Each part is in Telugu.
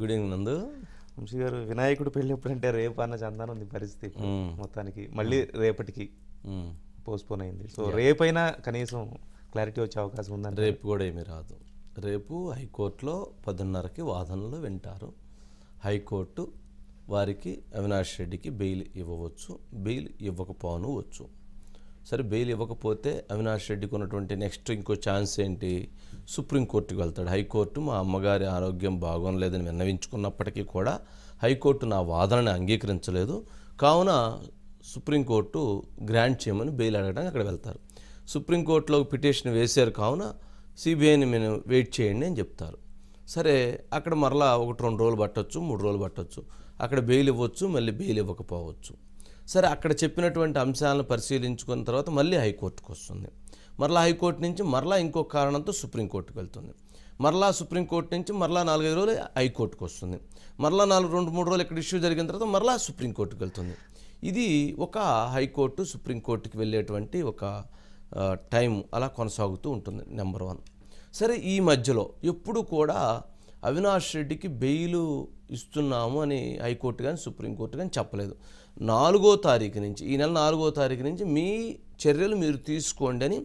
గుడ్ ఈవినింగ్ నందు వంశీ గారు వినాయకుడు పెళ్ళి ఎప్పుడంటే రేపు అన్న చందానం ఉంది పరిస్థితి hmm. మొత్తానికి మళ్ళీ hmm. రేపటికి పోస్ట్పోన్ hmm. అయింది సో రేపైనా కనీసం క్లారిటీ వచ్చే అవకాశం ఉందని రేపు కూడా ఏమీ రాదు రేపు హైకోర్టులో పదిన్నరకి వాదనలు వింటారు హైకోర్టు వారికి అవినాష్ రెడ్డికి బెయిల్ ఇవ్వవచ్చు బెయిల్ ఇవ్వకపోను వచ్చు సరే బెయిల్ ఇవ్వకపోతే అవినాష్ రెడ్డికి ఉన్నటువంటి నెక్స్ట్ ఇంకో ఛాన్స్ ఏంటి సుప్రీంకోర్టుకి వెళ్తాడు హైకోర్టు మా అమ్మగారి ఆరోగ్యం బాగోలేదని విన్నవించుకున్నప్పటికీ కూడా హైకోర్టు నా వాదనని అంగీకరించలేదు కావున సుప్రీంకోర్టు గ్రాంట్ చేయమని బెయిల్ అడగడానికి అక్కడ వెళ్తారు సుప్రీంకోర్టులో పిటిషన్ వేశారు కావున సిబిఐని మేము వెయిట్ చేయండి అని చెప్తారు సరే అక్కడ మరలా ఒకటి రెండు రోజులు పట్టవచ్చు మూడు రోజులు పట్టవచ్చు అక్కడ బెయిల్ ఇవ్వచ్చు మళ్ళీ బెయిల్ ఇవ్వకపోవచ్చు సరే అక్కడ చెప్పినటువంటి అంశాలను పరిశీలించుకున్న తర్వాత మళ్ళీ హైకోర్టుకు వస్తుంది మరలా హైకోర్టు నుంచి మరలా ఇంకో కారణంతో సుప్రీంకోర్టుకు వెళ్తుంది మరలా సుప్రీంకోర్టు నుంచి మరలా నాలుగైదు రోజులు హైకోర్టుకు వస్తుంది మరలా నాలుగు రెండు మూడు రోజులు ఇక్కడ ఇష్యూ జరిగిన తర్వాత మరలా సుప్రీంకోర్టుకు వెళ్తుంది ఇది ఒక హైకోర్టు సుప్రీంకోర్టుకి వెళ్ళేటువంటి ఒక టైం అలా కొనసాగుతూ ఉంటుంది నెంబర్ వన్ సరే ఈ మధ్యలో ఎప్పుడు కూడా అవినాష్ రెడ్డికి బెయిల్ ఇస్తున్నాము అని హైకోర్టు కానీ సుప్రీంకోర్టు కానీ చెప్పలేదు నాలుగో తారీఖు నుంచి ఈ నెల నాలుగో తారీఖు నుంచి మీ చర్యలు మీరు తీసుకోండి అని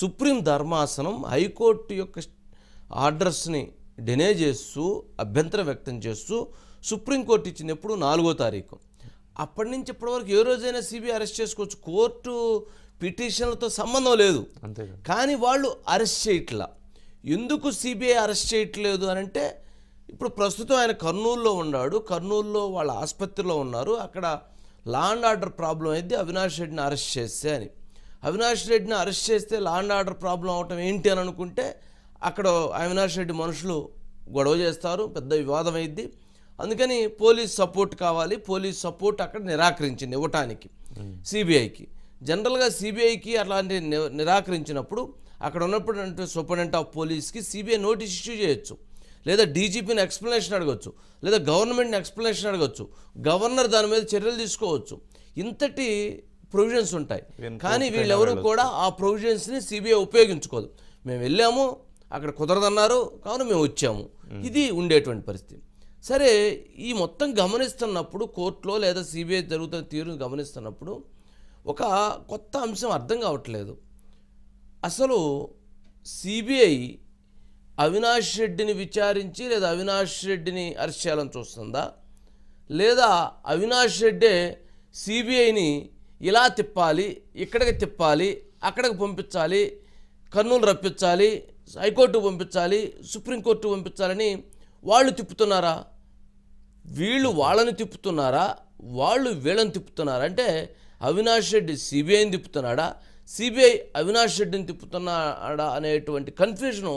సుప్రీం ధర్మాసనం హైకోర్టు యొక్క ఆర్డర్స్ని డినే చేస్తూ అభ్యంతరం వ్యక్తం చేస్తూ సుప్రీంకోర్టు ఇచ్చినప్పుడు నాలుగో తారీఖు అప్పటి నుంచి ఇప్పటివరకు ఏ రోజైనా సిబిఐ అరెస్ట్ చేసుకోవచ్చు కోర్టు పిటిషన్లతో సంబంధం లేదు కానీ వాళ్ళు అరెస్ట్ చేయట్లా ఎందుకు సిబిఐ అరెస్ట్ చేయట్లేదు అని అంటే ఇప్పుడు ప్రస్తుతం ఆయన కర్నూలులో ఉన్నాడు కర్నూలులో వాళ్ళ ఆసుపత్రిలో ఉన్నారు అక్కడ లా అండ్ ఆర్డర్ ప్రాబ్లం అయితే అవినాష్ రెడ్డిని అరెస్ట్ చేస్తే అని అవినాష్ రెడ్డిని అరెస్ట్ చేస్తే లా అండ్ ఆర్డర్ ప్రాబ్లం అవటం ఏంటి అని అనుకుంటే అక్కడ అవినాష్ రెడ్డి మనుషులు గొడవ చేస్తారు పెద్ద వివాదం అయింది అందుకని పోలీస్ సపోర్ట్ కావాలి పోలీస్ సపోర్ట్ అక్కడ నిరాకరించింది ఇవ్వటానికి సిబిఐకి జనరల్గా సిబిఐకి అట్లాంటి నిరాకరించినప్పుడు అక్కడ ఉన్నప్పుడు సూపరింటెండెంట్ ఆఫ్ పోలీస్కి సిబిఐ నోటీస్ ఇష్యూ చేయొచ్చు లేదా డీజీపీని ఎక్స్ప్లెనేషన్ అడగచ్చు లేదా గవర్నమెంట్ని ఎక్స్ప్లెనేషన్ అడగచ్చు గవర్నర్ దాని మీద చర్యలు తీసుకోవచ్చు ఇంతటి ప్రొవిజన్స్ ఉంటాయి కానీ వీళ్ళెవరూ కూడా ఆ ప్రొవిజన్స్ని సిబిఐ ఉపయోగించుకోదు మేము వెళ్ళాము అక్కడ కుదరదన్నారు కావున మేము వచ్చాము ఇది ఉండేటువంటి పరిస్థితి సరే ఈ మొత్తం గమనిస్తున్నప్పుడు కోర్టులో లేదా సిబిఐ జరుగుతున్న తీరును గమనిస్తున్నప్పుడు ఒక కొత్త అంశం అర్థం కావట్లేదు అసలు సిబిఐ అవినాష్ రెడ్డిని విచారించి లేదా అవినాష్ రెడ్డిని అరెస్ట్ చేయాలని చూస్తుందా లేదా అవినాష్ రెడ్డే సిబిఐని ఇలా తిప్పాలి ఇక్కడికి తిప్పాలి అక్కడికి పంపించాలి కర్నూలు రప్పించాలి హైకోర్టు పంపించాలి సుప్రీంకోర్టు పంపించాలని వాళ్ళు తిప్పుతున్నారా వీళ్ళు వాళ్ళని తిప్పుతున్నారా వాళ్ళు వీళ్ళని తిప్పుతున్నారా అంటే అవినాష్ రెడ్డి సిబిఐని తిప్పుతున్నాడా సిబిఐ అవినాష్ రెడ్డిని తిప్పుతున్నాడా అనేటువంటి కన్ఫ్యూజను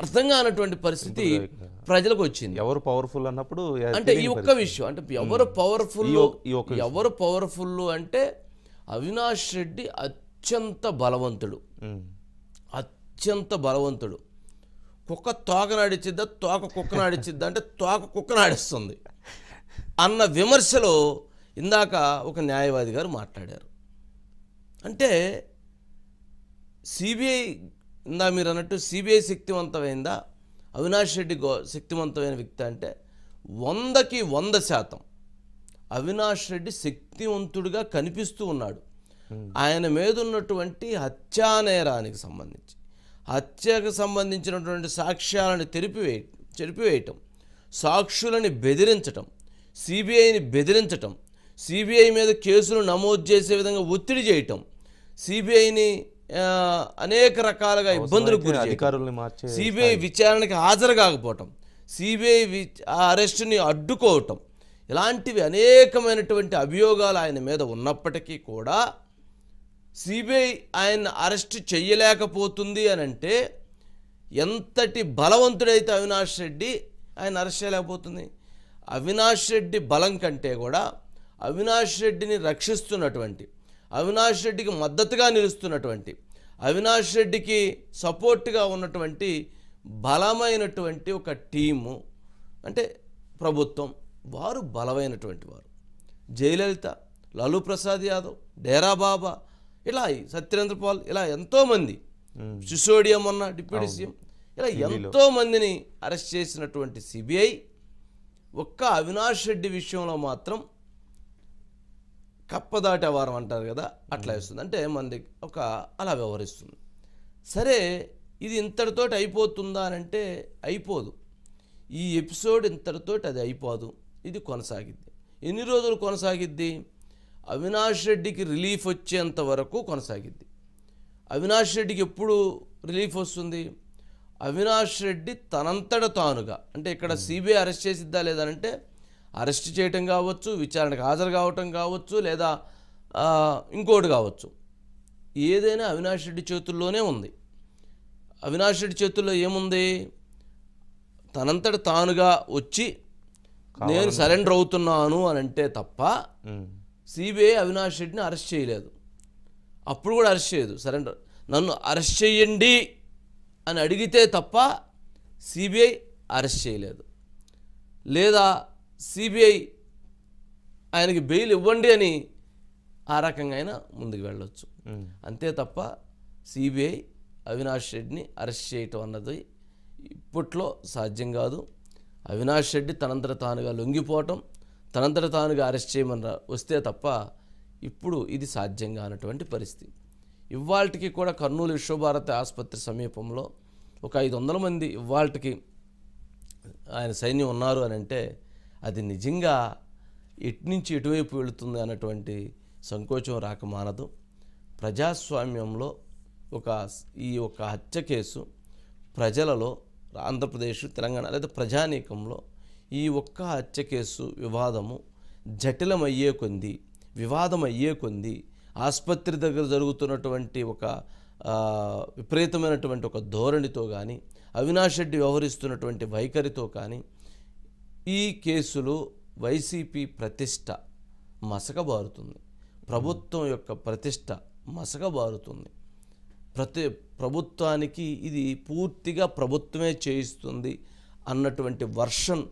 అర్థం కానటువంటి పరిస్థితి ప్రజలకు వచ్చింది ఎవరు పవర్ఫుల్ అన్నప్పుడు అంటే ఈ ఒక్క విషయం అంటే ఎవరు పవర్ఫుల్ ఎవరు పవర్ఫుల్ అంటే అవినాష్ రెడ్డి అత్యంత బలవంతుడు అత్యంత బలవంతుడు కుక్క తోక నాడిచ్చిద్దా తోక కుక్క నాడిచ్చిద్దా అంటే తోక కుక్క నాడిస్తుంది అన్న విమర్శలో ఇందాక ఒక న్యాయవాది గారు మాట్లాడారు అంటే సిబిఐ ఇందా మీరు అన్నట్టు సిబిఐ శక్తివంతమైందా అవినాష్ రెడ్డి గో శక్తివంతమైన వ్యక్తి అంటే వందకి వంద శాతం అవినాష్ రెడ్డి శక్తివంతుడిగా కనిపిస్తూ ఉన్నాడు ఆయన మీద ఉన్నటువంటి హత్యానేరానికి సంబంధించి హత్యకు సంబంధించినటువంటి సాక్ష్యాలను తెరిపివే చెరిపివేయటం సాక్షులని బెదిరించటం సిబిఐని బెదిరించటం సిబిఐ మీద కేసులు నమోదు చేసే విధంగా ఒత్తిడి చేయటం సిబిఐని అనేక రకాలుగా ఇబ్బందులు గురి సిబిఐ విచారణకి హాజరు కాకపోవటం సిబిఐ అరెస్టుని అడ్డుకోవటం ఇలాంటివి అనేకమైనటువంటి అభియోగాలు ఆయన మీద ఉన్నప్పటికీ కూడా సిబిఐ ఆయన అరెస్ట్ చేయలేకపోతుంది అని అంటే ఎంతటి బలవంతుడైతే అవినాష్ రెడ్డి ఆయన అరెస్ట్ చేయలేకపోతుంది అవినాష్ రెడ్డి బలం కంటే కూడా అవినాష్ రెడ్డిని రక్షిస్తున్నటువంటి అవినాష్ రెడ్డికి మద్దతుగా నిలుస్తున్నటువంటి అవినాష్ రెడ్డికి సపోర్ట్గా ఉన్నటువంటి బలమైనటువంటి ఒక టీము అంటే ప్రభుత్వం వారు బలమైనటువంటి వారు జయలలిత లాలూ ప్రసాద్ యాదవ్ డేరా బాబా ఇలా సత్యేంద్రపాల్ ఇలా ఎంతోమంది సిసోడియం ఉన్న డిప్యూటీ సీఎం ఇలా ఎంతోమందిని అరెస్ట్ చేసినటువంటి సిబిఐ ఒక్క అవినాష్ రెడ్డి విషయంలో మాత్రం కప్పదాటే వారం అంటారు కదా అట్లా వేస్తుంది అంటే మంది ఒక అలా వ్యవహరిస్తుంది సరే ఇది ఇంతటితోటి అయిపోతుందా అని అంటే అయిపోదు ఈ ఎపిసోడ్ ఇంతటితోటి అది అయిపోదు ఇది కొనసాగిద్ది ఎన్ని రోజులు కొనసాగిద్ది అవినాష్ రెడ్డికి రిలీఫ్ వచ్చేంత వరకు కొనసాగిద్ది అవినాష్ రెడ్డికి ఎప్పుడు రిలీఫ్ వస్తుంది అవినాష్ రెడ్డి తనంతట తానుగా అంటే ఇక్కడ సిబిఐ అరెస్ట్ చేసిద్దా లేదనంటే అరెస్ట్ చేయటం కావచ్చు విచారణకు హాజరు కావటం కావచ్చు లేదా ఇంకోటి కావచ్చు ఏదైనా అవినాష్ రెడ్డి చేతుల్లోనే ఉంది అవినాష్ రెడ్డి చేతుల్లో ఏముంది తనంతట తానుగా వచ్చి నేను సరెండర్ అవుతున్నాను అని అంటే తప్ప సిబిఐ అవినాష్ రెడ్డిని అరెస్ట్ చేయలేదు అప్పుడు కూడా అరెస్ట్ చేయదు సరెండర్ నన్ను అరెస్ట్ చేయండి అని అడిగితే తప్ప సిబిఐ అరెస్ట్ చేయలేదు లేదా సిబిఐ ఆయనకి బెయిల్ ఇవ్వండి అని ఆ రకంగా అయినా ముందుకు వెళ్ళొచ్చు అంతే తప్ప సిబిఐ అవినాష్ రెడ్డిని అరెస్ట్ చేయటం అన్నది ఇప్పట్లో సాధ్యం కాదు అవినాష్ రెడ్డి తనంతర తానుగా లొంగిపోవటం తనంతర తానుగా అరెస్ట్ చేయమని వస్తే తప్ప ఇప్పుడు ఇది సాధ్యం కానటువంటి పరిస్థితి ఇవాళకి కూడా కర్నూలు విశ్వభారతి ఆసుపత్రి సమీపంలో ఒక ఐదు వందల మంది ఇవాళకి ఆయన సైన్యం ఉన్నారు అని అంటే అది నిజంగా ఎట్నుంచి ఎటువైపు వెళుతుంది అన్నటువంటి సంకోచం రాక మానదు ప్రజాస్వామ్యంలో ఒక ఈ ఒక హత్య కేసు ప్రజలలో ఆంధ్రప్రదేశ్ తెలంగాణ లేదా ప్రజానీకంలో ఈ ఒక్క హత్య కేసు వివాదము జటిలమయ్యే కొంది వివాదం అయ్యే కొంది ఆసుపత్రి దగ్గర జరుగుతున్నటువంటి ఒక విపరీతమైనటువంటి ఒక ధోరణితో కానీ అవినాష్ రెడ్డి వ్యవహరిస్తున్నటువంటి వైఖరితో కానీ ఈ కేసులో వైసీపీ ప్రతిష్ట మసకబారుతుంది ప్రభుత్వం యొక్క ప్రతిష్ట మసకబారుతుంది ప్రతి ప్రభుత్వానికి ఇది పూర్తిగా ప్రభుత్వమే చేయిస్తుంది అన్నటువంటి వర్షన్